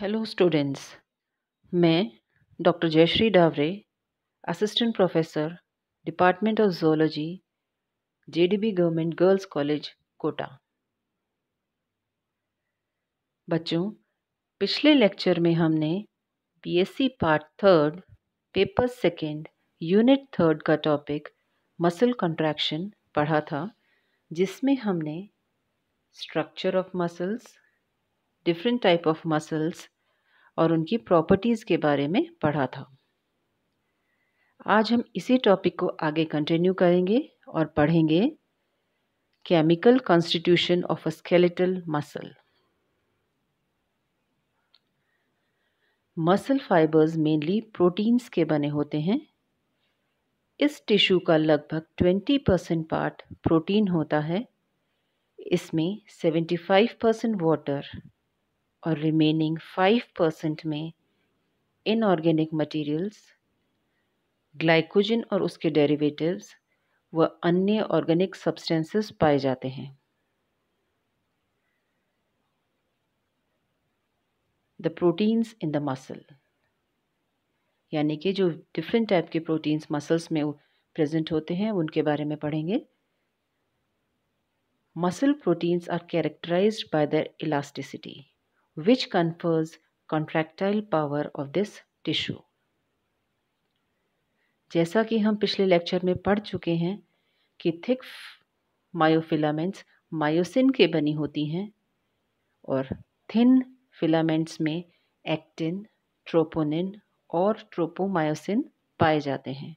Hello students मैं doctor Jayshree Daware assistant professor department of zoology JDB government girls college Kota बच्चों पिछले lecture में हमने BSc part third paper second unit third का topic muscle contraction पढ़ा था जिसमें हमने structure of muscles different type of muscles और उनकी प्रॉपर्टीज़ के बारे में पढ़ा था आज हम इसी टॉपिक को आगे कंटिन्यू करेंगे और पढ़ेंगे chemical constitution of a skeletal muscle muscle fibres mainly proteins के बने होते हैं इस टिश्यू का लगभग 20 परसेंट पार्ट प्रोटीन होता है इसमें 75 परसेंट वाटर और रिमेनिंग फाइव परसेंट में इनऑर्गेनिक मटेरियल्स ग्लाइकोजन और उसके डेरिवेटिव्स व अन्य ऑर्गेनिक सब्सटेंसेस पाए जाते हैं the proteins in the muscle यानी कि जो डिफरेंट टाइप के प्रोटीन्स मसल्स में प्रेजेंट होते हैं उनके बारे में पढ़ेंगे muscle proteins are characterised by the elasticity which confers contractile power of this tissue. जैसा कि हम पिछले लेक्चर में पढ़ चुके हैं कि थिक मायोफिलामेंट्स मायोसिन के बनी होती हैं और थिन फिलामेंट्स में एक्टिन ट्रोपोनिन और ट्रोपोमायोसिन पाए जाते हैं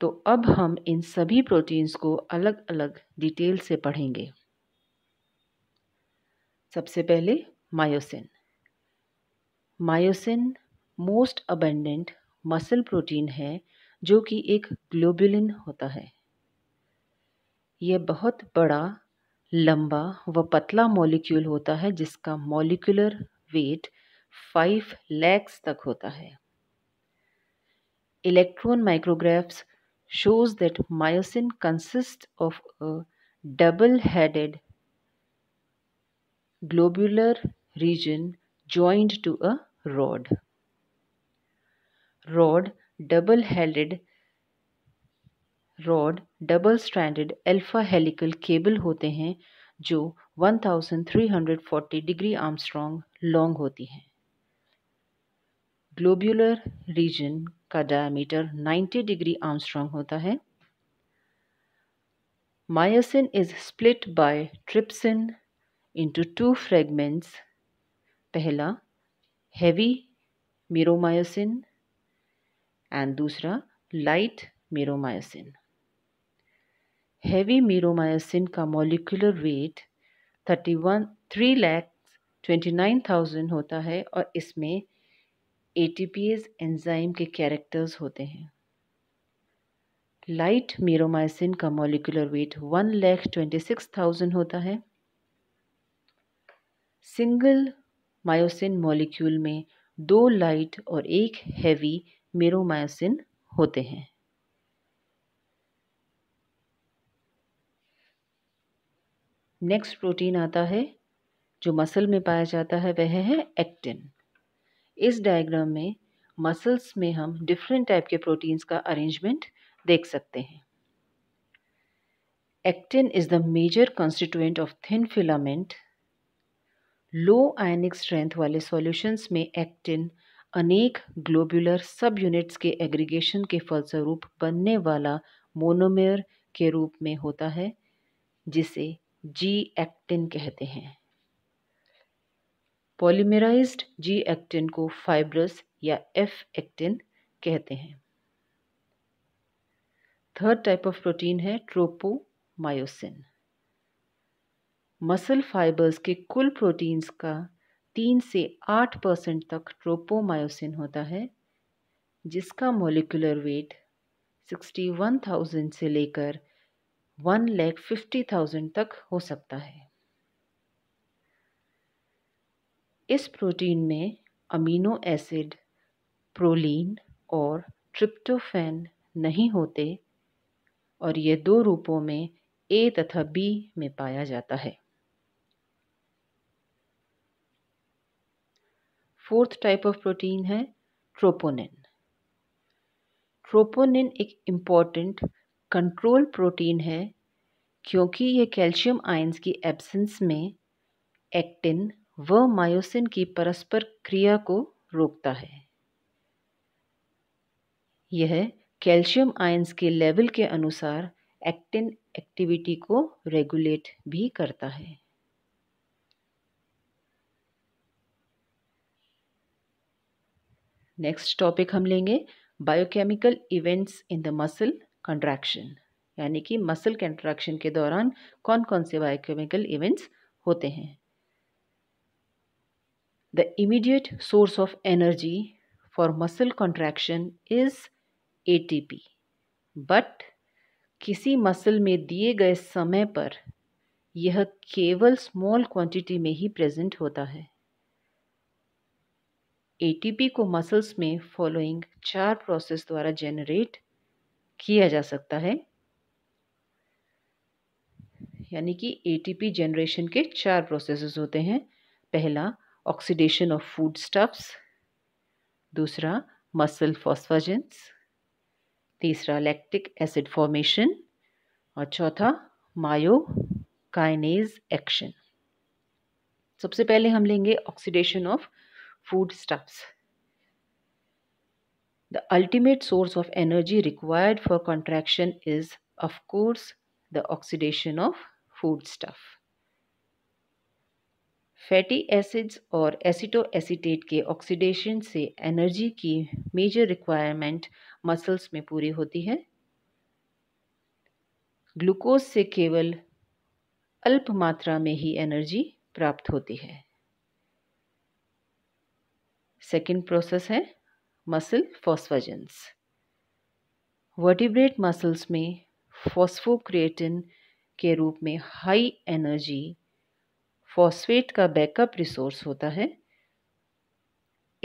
तो अब हम इन सभी प्रोटीन्स को अलग अलग डिटेल से पढ़ेंगे सबसे पहले myosin myosin most abundant muscle protein है जो कि एक ग्लोबुलिन होता है यह बहुत बड़ा लंबा व पतला मॉलिक्यूल होता है जिसका मॉलिक्यूलर वेट फाइव लैक्स तक होता है electron micrographs shows that myosin consist of double double globular region joined to a rod. Rod double-headed rod double stranded alpha helical cable होते हैं जो 1340 डिग्री आर्मस्ट्रॉन्ग लॉन्ग होती हैं ग्लोब्यूलर रीजन का diameter 90 degree angstrom होता है myosin is split by trypsin into two fragments पहला heavy meromyosin and दूसरा लाइट मीरोमायोसिन हैवी मीरोमायोसिन का molecular weight thirty one three lakh twenty nine thousand होता है और इसमें A T ATPase enzyme के कैरेक्टर्स होते हैं लाइट मीरोमायोसिन का molecular weight one lakh twenty six thousand होता है सिंगल मायोसिन मॉलिक्यूल में दो लाइट और एक हैवी मेरोमायोसिन होते हैं नेक्स्ट प्रोटीन आता है जो मसल में पाया जाता है वह है एक्टिन इस डायग्राम में मसल्स में हम डिफरेंट टाइप के प्रोटीन्स का अरेंजमेंट देख सकते हैं actin is the major constituent of thin filament low ionic strength वाले सॉल्यूशंस में एक्टिन अनेक ग्लोब्यूलर सब यूनिट्स के एग्रीगेशन के फलस्वरूप बनने वाला मोनोमेयर के रूप में होता है जिसे जी एक्टिन कहते हैं पॉलीमेराइज्ड जी एक्टिन को फाइब्रस या एफ एक्टिन कहते हैं थर्ड टाइप ऑफ प्रोटीन है ट्रोपोमायोसिन मसल फाइबर्स के कुल प्रोटीन्स का तीन से आठ परसेंट तक ट्रोपोमायोसिन होता है जिसका molecular weight sixty one thousand से लेकर वन लैख फिफ्टी थाउजेंड तक हो सकता है इस प्रोटीन में अमीनो एसिड प्रोलीन और ट्रिप्टोफैन नहीं होते और ये दो रूपों में ए तथा बी में पाया जाता है फोर्थ टाइप ऑफ प्रोटीन है ट्रोपोनिन ट्रोपोनिन एक इम्पॉर्टेंट कंट्रोल प्रोटीन है क्योंकि ये कैल्शियम आयंस की एब्सेंस में एक्टिन व मायोसिन की परस्पर क्रिया को रोकता है यह कैल्शियम आयंस के लेवल के अनुसार एक्टिन एक्टिविटी को रेगुलेट भी करता है नेक्स्ट टॉपिक हम लेंगे biochemical events in the muscle contraction यानी कि मसल कंट्रैक्शन के दौरान कौन कौन से बायोकेमिकल इवेंट्स होते हैं the immediate source of energy for muscle contraction is ATP but किसी मसल में दिए गए समय पर यह केवल स्मॉल क्वांटिटी में ही प्रेजेंट होता है एटीपी को मसल्स में फॉलोइंग चार प्रोसेस द्वारा जेनरेट किया जा सकता है यानी कि एटीपी जनरेशन के चार प्रोसेसेस होते हैं पहला ऑक्सीडेशन ऑफ फूड स्टफ्स दूसरा मसल फॉस्फाजेंस तीसरा लैक्टिक एसिड फॉर्मेशन और चौथा मायो काइनेज एक्शन सबसे पहले हम लेंगे oxidation of food stuffs The ultimate source of energy required for contraction is, of course, the oxidation of food stuff fatty acids or acetoacetate ke oxidation se energy ki major requirement muscles mein puri hoti hai glucose से केवल अल्प मात्रा में ही energy प्राप्त होती है second process है muscle phosphagens vertebrate muscles में फॉस्फोक्रिएटिन के रूप में हाई एनर्जी फॉस्फेट का बैकअप रिसोर्स होता है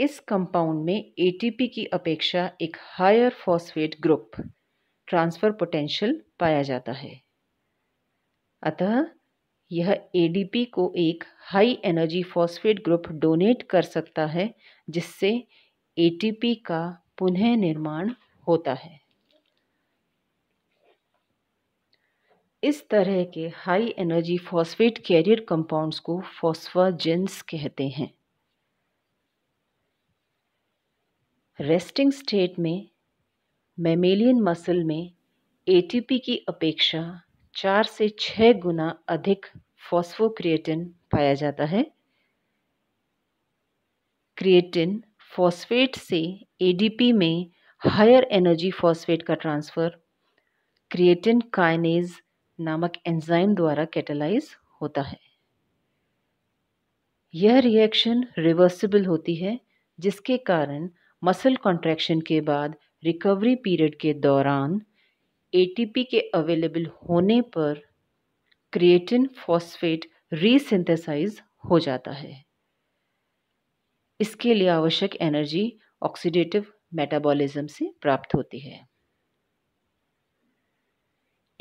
इस कंपाउंड में एटीपी की अपेक्षा एक higher phosphate group transfer potential पाया जाता है अतः यह एडीपी को एक high energy phosphate group donate कर सकता है जिससे एटीपी का पुनः निर्माण होता है इस तरह के high energy phosphate carrier compounds को फॉस्फाजेंस कहते हैं रेस्टिंग स्टेट में मेमेलियन मसल में एटीपी की अपेक्षा चार से छः गुना अधिक फॉस्फोक्रिएटिन पाया जाता है क्रिएटिन फॉस्फेट से एडीपी में हायर एनर्जी फॉस्फेट का ट्रांसफ़र क्रिएटिन काइनेज नामक एंजाइम द्वारा कैटलाइज होता है यह रिएक्शन रिवर्सिबल होती है जिसके कारण मसल कॉन्ट्रैक्शन के बाद रिकवरी पीरियड के दौरान एटीपी के अवेलेबल होने पर क्रिएटिन फॉस्फेट रीसिंथेसाइज हो जाता है इसके लिए आवश्यक एनर्जी ऑक्सीडेटिव मेटाबॉलिज्म से प्राप्त होती है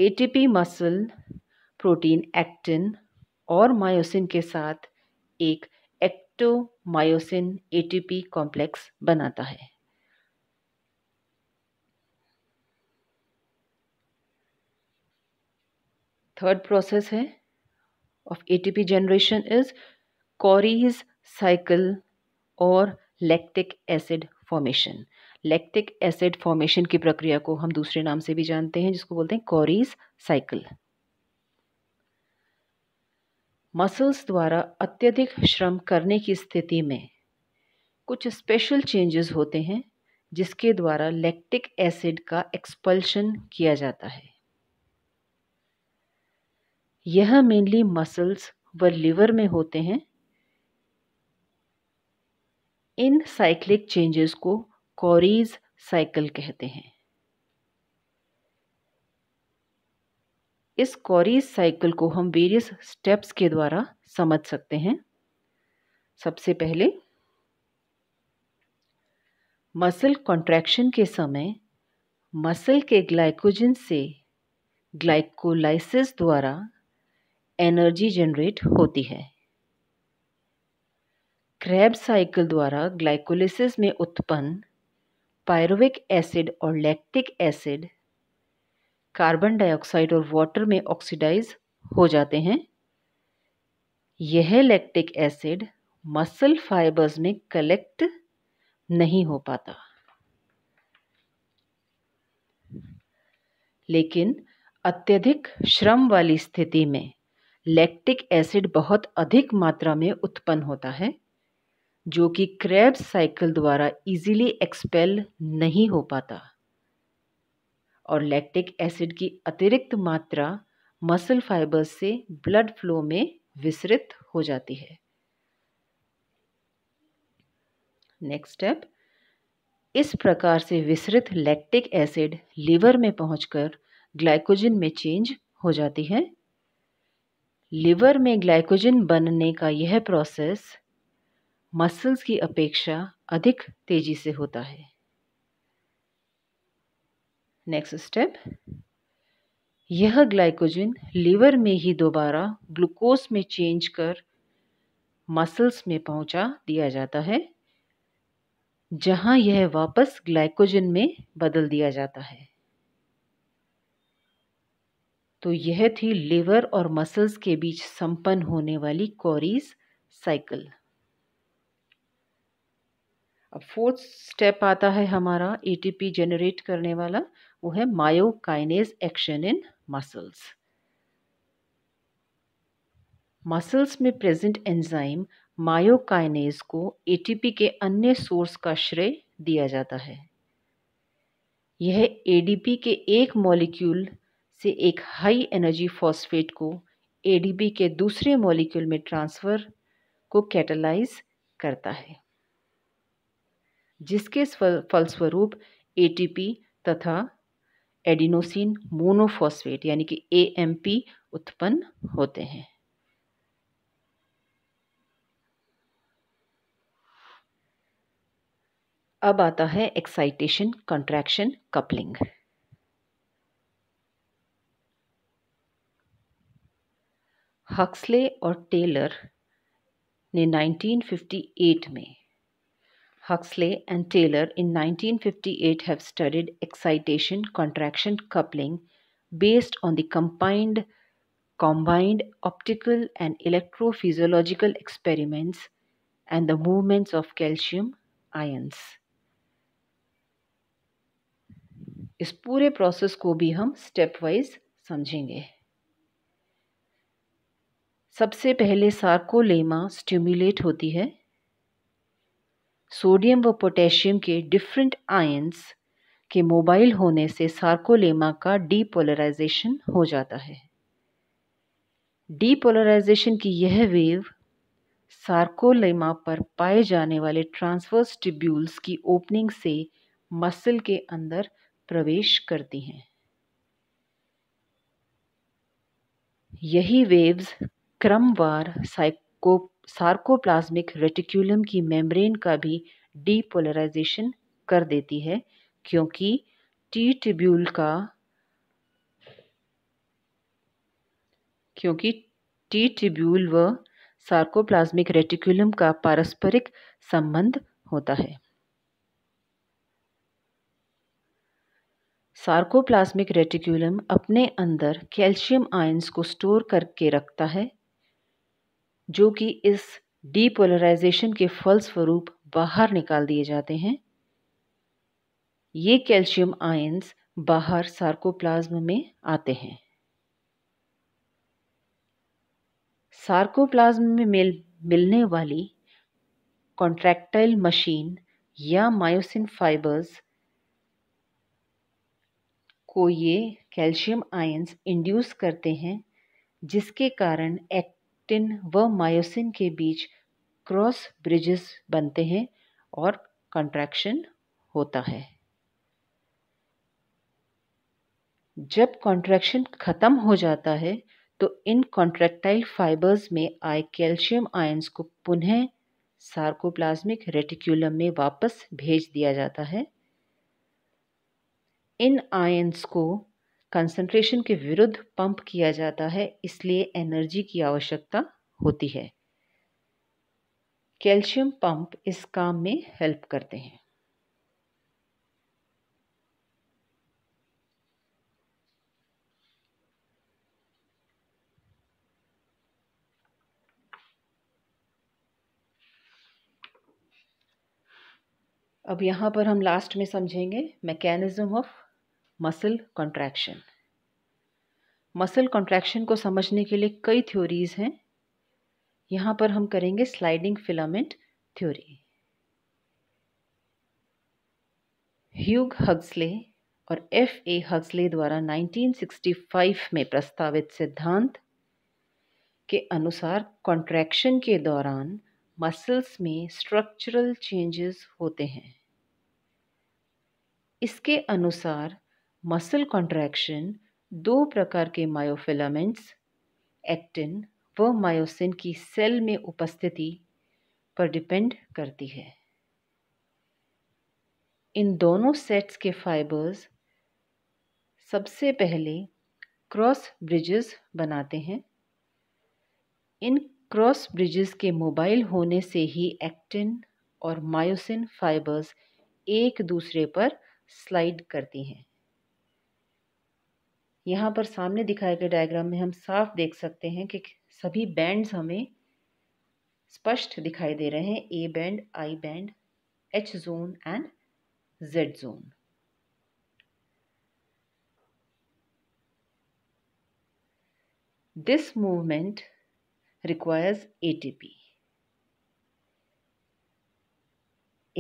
एटीपी मसल प्रोटीन एक्टिन और मायोसिन के साथ एक एक्टोमायोसिन एटीपी कॉम्प्लेक्स बनाता है है of A T P generation is Cori's cycle और lactic acid formation lactic acid formation की प्रक्रिया को हम दूसरे नाम से भी जानते हैं जिसको बोलते हैं कॉरीज साइकिल मसल्स द्वारा अत्यधिक श्रम करने की स्थिति में कुछ स्पेशल चेंजेस होते हैं जिसके द्वारा लैक्टिक एसिड का एक्सपल्शन किया जाता है यह मेनली मसल्स व लिवर में होते हैं इन साइक्लिक चेंजेस को कॉरीज साइकिल कहते हैं इस कॉरीज साइकिल को हम वेरियस स्टेप्स के द्वारा समझ सकते हैं सबसे पहले मसल कॉन्ट्रैक्शन के समय मसल के ग्लाइकोजन से ग्लाइकोलाइसिस द्वारा एनर्जी जनरेट होती है क्रैब साइकिल द्वारा ग्लाइकोलिसिस में उत्पन्न पायरोविक एसिड और लैक्टिक एसिड कार्बन डाइऑक्साइड और वाटर में ऑक्सीडाइज हो जाते हैं यह लैक्टिक एसिड मसल फाइबर्स में कलेक्ट नहीं हो पाता लेकिन अत्यधिक श्रम वाली स्थिति में लैक्टिक एसिड बहुत अधिक मात्रा में उत्पन्न होता है जो कि क्रैब साइकिल द्वारा इजीली एक्सपेल नहीं हो पाता और लैक्टिक एसिड की अतिरिक्त मात्रा मसल फाइबर्स से ब्लड फ्लो में विसरित हो जाती है नेक्स्ट स्टेप इस प्रकार से विसरित लैक्टिक एसिड लीवर में पहुंचकर ग्लाइकोजन में चेंज हो जाती है लिवर में ग्लाइकोजन बनने का यह प्रोसेस मसल्स की अपेक्षा अधिक तेजी से होता है नेक्स्ट स्टेप यह ग्लाइकोजन लीवर में ही दोबारा ग्लूकोज में चेंज कर मसल्स में पहुंचा दिया जाता है जहां यह वापस ग्लाइकोजन में बदल दिया जाता है तो यह थी लिवर और मसल्स के बीच संपन्न होने वाली कॉरीज साइकिल अब फोर्थ स्टेप आता है हमारा एटीपी जनरेट करने वाला वो है मायोकाइनेज एक्शन इन मसल्स मसल्स में प्रेजेंट एंजाइम मायोकाइनेज को एटीपी के अन्य सोर्स का श्रेय दिया जाता है यह एडीपी के एक मॉलिक्यूल से एक हाई एनर्जी फॉस्फेट को एडीबी के दूसरे मॉलिक्यूल में ट्रांसफ़र को कैटलाइज करता है जिसके फलस्वरूप एटीपी तथा एडिनोसिन मोनोफॉस्फेट यानी कि एएमपी उत्पन्न होते हैं अब आता है एक्साइटेशन कंट्रैक्शन कपलिंग हक्सले और टेलर ने 1958 में Huxley and Taylor in 1958 have studied excitation contraction coupling based on the combined combined optical and electrophysiological experiments and the movements of calcium ions इस पूरे प्रोसेस को भी हम स्टेप वाइज समझेंगे सबसे पहले सार्कोलेमा स्टिमुलेट होती है सोडियम व पोटेशियम के डिफरेंट आयंस के मोबाइल होने से सार्कोलेमा का डीपोलराइजेशन हो जाता है डीपोलराइजेशन की यह वेव सार्कोलेमा पर पाए जाने वाले ट्रांसवर्स ट्रिब्यूल्स की ओपनिंग से मसल के अंदर प्रवेश करती हैं यही वेव्स क्रमवार साइको सार्कोप्लाज्मिक रेटिक्यूलम की मेम्ब्रेन का भी डीपोलराइजेशन कर देती है क्योंकि टी टिब्यूल का क्योंकि टी टिब्यूल व सार्कोप्लाज्मिक रेटिकुलम का पारस्परिक संबंध होता है सार्कोप्लाज्मिक रेटिकुलम अपने अंदर कैल्शियम आयंस को स्टोर करके रखता है जो कि इस डीपोलराइजेशन के फलस्वरूप बाहर निकाल दिए जाते हैं ये कैल्शियम आयंस बाहर सार्कोप्लाज्म में आते हैं सार्कोप्लाज्म में मिल मिलने वाली कॉन्ट्रैक्टाइल मशीन या मायोसिन फाइबर्स को ये कैल्शियम आयंस इंड्यूस करते हैं जिसके कारण एक्ट एक्टिन व मायोसिन के बीच क्रॉस ब्रिजेस बनते हैं और कंट्रैक्शन होता है जब कॉन्ट्रैक्शन खत्म हो जाता है तो इन कॉन्ट्रैक्टाइल फाइबर्स में आए कैल्शियम आयंस को पुनः सार्कोप्लाज्मिक रेटिकुलम में वापस भेज दिया जाता है इन आयंस को कंसंट्रेशन के विरुद्ध पंप किया जाता है इसलिए एनर्जी की आवश्यकता होती है कैल्शियम पंप इस काम में हेल्प करते हैं अब यहाँ पर हम लास्ट में समझेंगे mechanism of muscle contraction muscle contraction को समझने के लिए कई थ्योरीज़ हैं यहाँ पर हम करेंगे sliding filament theory Hugh Huxley और एफ ए हग्सले द्वारा 1965 में प्रस्तावित सिद्धांत के अनुसार कॉन्ट्रैक्शन के दौरान मसल्स में स्ट्रक्चरल चेंजेस होते हैं इसके अनुसार मसल कॉन्ट्रैक्शन दो प्रकार के मायोफिलामेंट्स एक्टिन व मायोसिन की सेल में उपस्थिति पर डिपेंड करती है इन दोनों सेट्स के फाइबर्स सबसे पहले क्रॉस ब्रिजेस बनाते हैं इन क्रॉस ब्रिजेस के मोबाइल होने से ही एक्टिन और मायोसिन फाइबर्स एक दूसरे पर स्लाइड करती हैं यहाँ पर सामने दिखाए गए डायग्राम में हम साफ देख सकते हैं कि सभी बैंड्स हमें स्पष्ट दिखाई दे रहे हैं A band I band H zone and Z zone this movement requires ATP.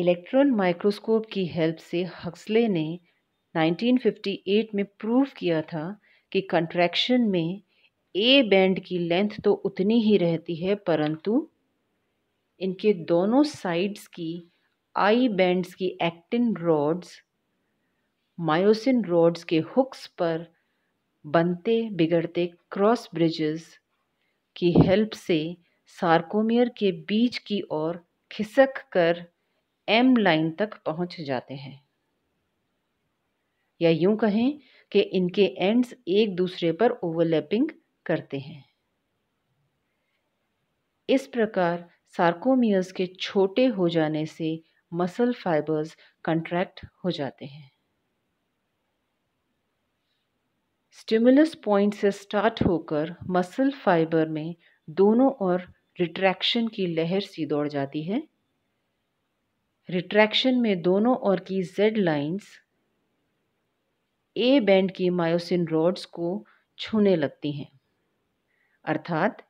Electron microscope की हेल्प से हक्सले ने 1958 में प्रूव किया था कि कंट्रैक्शन में ए बैंड की लेंथ तो उतनी ही रहती है परंतु इनके दोनों साइड्स की आई बैंड्स की एक्टिन रॉड्स मायोसिन रॉड्स के हुक्स पर बनते बिगड़ते क्रॉस ब्रिजेस की हेल्प से सार्कोमियर के बीच की ओर खिसक कर एम लाइन तक पहुंच जाते हैं या यूं कहें कि इनके एंड्स एक दूसरे पर ओवरलैपिंग करते हैं इस प्रकार सार्कोमियर्स के छोटे हो जाने से मसल फाइबर्स कंट्रैक्ट हो जाते हैं स्टिमुलस पॉइंट से स्टार्ट होकर मसल फाइबर में दोनों और रिट्रैक्शन की लहर सी दौड़ जाती है रिट्रैक्शन में दोनों और की जेड लाइंस ए बैंड की मायोसिन रॉड्स को छूने लगती हैं अर्थात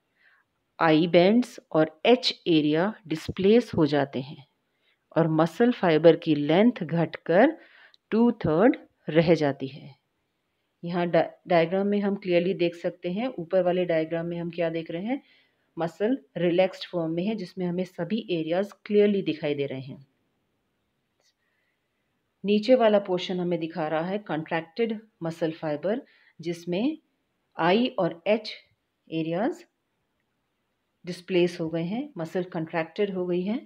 आई बैंड्स और एच एरिया डिस्प्लेस हो जाते हैं और मसल फाइबर की लेंथ घटकर टू थर्ड रह जाती है यहाँ डा, डायग्राम में हम क्लियरली देख सकते हैं ऊपर वाले डायग्राम में हम क्या देख रहे हैं मसल रिलैक्स्ड फॉर्म में है जिसमें हमें सभी एरियाज क्लियरली दिखाई दे रहे हैं नीचे वाला पोर्शन हमें दिखा रहा है कॉन्ट्रैक्टेड मसल फाइबर जिसमें आई और एच एरियाज डिस्प्लेस हो गए हैं मसल कंट्रैक्टेड हो गई है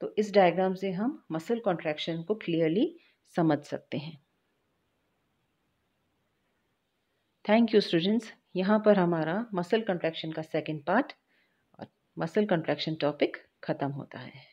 तो इस डायग्राम से हम मसल कॉन्ट्रैक्शन को क्लियरली समझ सकते हैं थैंक यू स्टूडेंट्स यहाँ पर हमारा मसल कंट्रैक्शन का सेकेंड पार्ट और मसल कंट्रैक्शन टॉपिक ख़त्म होता है